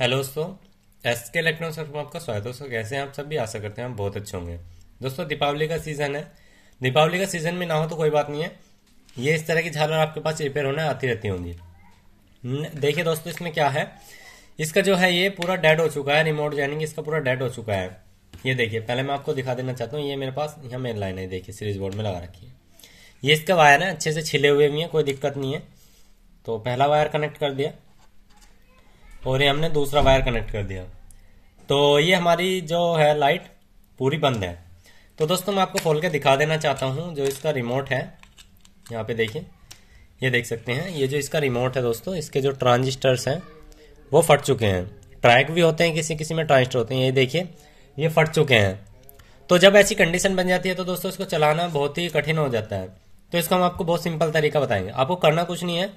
hello दोस्तों S के electronics में आपका स्वागत है दोस्तों कैसे हैं आप सब भी आशा करते हैं हम बहुत अच्छे होंगे दोस्तों दीपावली का सीज़न है दीपावली का सीज़न में ना हो तो कोई बात नहीं है ये इस तरह की झालर आपके पास रिपेयर होना आती रहती होंगी देखिए दोस्तों इसमें क्या है इसका जो है ये पूरा डेड हो चुका है रिमोट जानेंगे इसका पूरा डेड हो चुका है ये देखिए पहले मैं आपको दिखा देना चाहता हूँ ये मेरे पास यहाँ मेन लाइन है देखिए सीरीज बोर्ड में लगा रखी है ये इसका वायर है अच्छे से छिले हुए भी हैं कोई दिक्कत नहीं है तो पहला वायर कनेक्ट कर दिया और ये हमने दूसरा वायर कनेक्ट कर दिया तो ये हमारी जो है लाइट पूरी बंद है तो दोस्तों मैं आपको खोल के दिखा देना चाहता हूँ जो इसका रिमोट है यहाँ पे देखिए ये देख सकते हैं ये जो इसका रिमोट है दोस्तों इसके जो ट्रांजिस्टर्स हैं वो फट चुके हैं ट्रैक भी होते हैं किसी किसी में ट्रांजिस्टर होते हैं ये देखिए ये फट चुके हैं तो जब ऐसी कंडीशन बन जाती है तो दोस्तों इसको चलाना बहुत ही कठिन हो जाता है तो इसका हम आपको बहुत सिंपल तरीका बताएंगे आपको करना कुछ नहीं है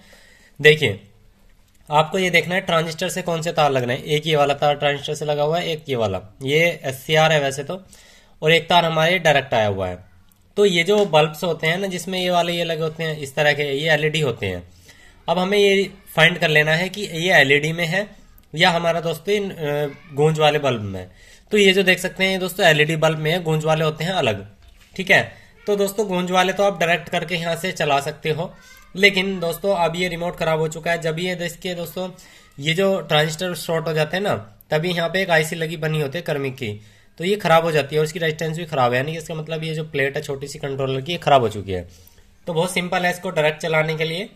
देखिए आपको ये देखना है ट्रांजिस्टर से कौन से तार लगना है एक ये वाला तार ट्रांजिस्टर से लगा हुआ है एक ये वाला ये एस है वैसे तो और एक तार हमारे डायरेक्ट आया हुआ है तो ये जो बल्ब होते हैं ना जिसमें ये वाले ये लगे होते हैं इस तरह के ये एलईडी e होते हैं अब हमें ये फाइंड कर लेना है कि ये एलईडी e में है या हमारा दोस्तों गूंज वाले बल्ब में तो ये जो देख सकते हैं ये दोस्तों एलईडी बल्ब e में गूंज वाले होते हैं अलग ठीक है तो दोस्तों गूंज वाले तो आप डायरेक्ट करके यहाँ से चला सकते हो लेकिन दोस्तों अब ये रिमोट खराब हो चुका है जब ये देखिए दोस्तों ये जो ट्रांजिस्टर शॉर्ट हो जाते हैं ना तभी यहाँ पे एक आईसी लगी बनी होती है कर्मिक की तो ये खराब हो जाती है और इसकी रेजिस्टेंस भी खराब है यानी कि इसका मतलब ये जो प्लेट है छोटी सी कंट्रोलर की ये खराब हो चुकी है तो बहुत सिंपल है इसको डायरेक्ट चलाने के लिए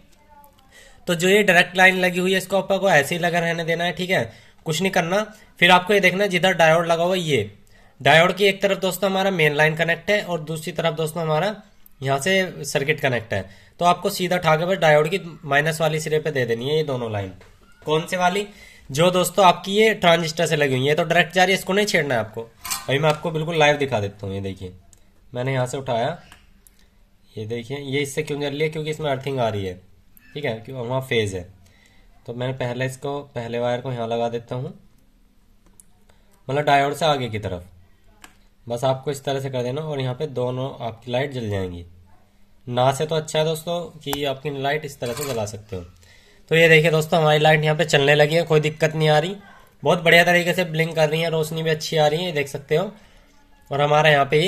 तो जो ये डायरेक्ट लाइन लगी हुई है इसको आपको ऐसे ही लगा रहने देना है ठीक है कुछ नहीं करना फिर आपको ये देखना जिधर डायोड लगा हुआ ये डायोड की एक तरफ दोस्तों हमारा मेन लाइन कनेक्ट है और दूसरी तरफ दोस्तों हमारा यहाँ से सर्किट कनेक्ट है तो आपको सीधा ठाके के बस डायोड की माइनस वाली सिरे पे दे देनी है ये दोनों लाइन कौन सी वाली जो दोस्तों आपकी ये ट्रांजिस्टर से लगी हुई है तो डायरेक्ट जा रही है इसको नहीं छेड़ना है आपको अभी मैं आपको बिल्कुल लाइव दिखा देता हूँ ये देखिए मैंने यहाँ से उठाया ये देखिए ये इससे क्यों जल रही है क्योंकि इसमें अर्थिंग आ रही है ठीक है क्यों वहाँ फेज है तो मैं पहले इसको पहले वायर को यहाँ लगा देता हूँ मतलब डायोड से आगे की तरफ बस आपको इस तरह से कर देना और यहाँ पे दोनों आपकी लाइट जल जाएंगी ना से तो अच्छा है दोस्तों कि आपकी लाइट इस तरह से जला सकते हो तो ये देखिए दोस्तों हमारी लाइट यहाँ पे चलने लगी है कोई दिक्कत नहीं आ रही बहुत बढ़िया तरीके से ब्लिंक कर रही है रोशनी भी अच्छी आ रही है देख सकते हो और हमारा यहाँ पे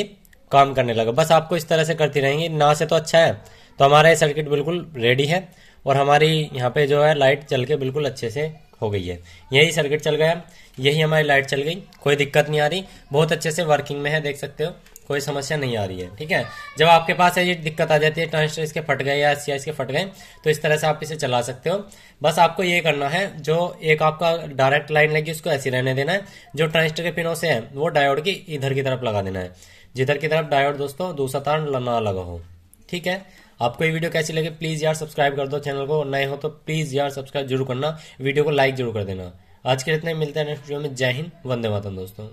काम करने लगा बस आपको इस तरह से करती रहेंगी ना से तो अच्छा है तो हमारा ये सर्किट बिल्कुल रेडी है और हमारी यहाँ पे जो है लाइट चल के बिल्कुल अच्छे से हो गई है यही सर्किट चल गया यही हमारी लाइट चल गई कोई दिक्कत नहीं आ रही बहुत अच्छे से वर्किंग में है देख सकते हो कोई समस्या नहीं आ रही है ठीक है जब आपके पास ये दिक्कत आ जाती है ट्रांसटर इसके फट गए या सी इसके फट गए तो इस तरह से आप इसे चला सकते हो बस आपको ये करना है जो एक आपका डायरेक्ट लाइन लगी उसको ऐसी रहने देना है जो ट्रांसटर के पिनों से है वो डायोड की इधर की तरफ लगा देना है जिधर की तरफ डायोड दोस्तों दूसरा तार ना लगा हो ठीक है आपको ये वीडियो कैसी लगे प्लीज़ यार सब्सक्राइब कर दो चैनल को नए हो तो प्लीज़ यार सब्सक्राइब जरूर करना वीडियो को लाइक जरूर कर देना आज के इतने मिलते हैं नेक्स्ट वीडियो में जय हिंद वंदे मातम दोस्तों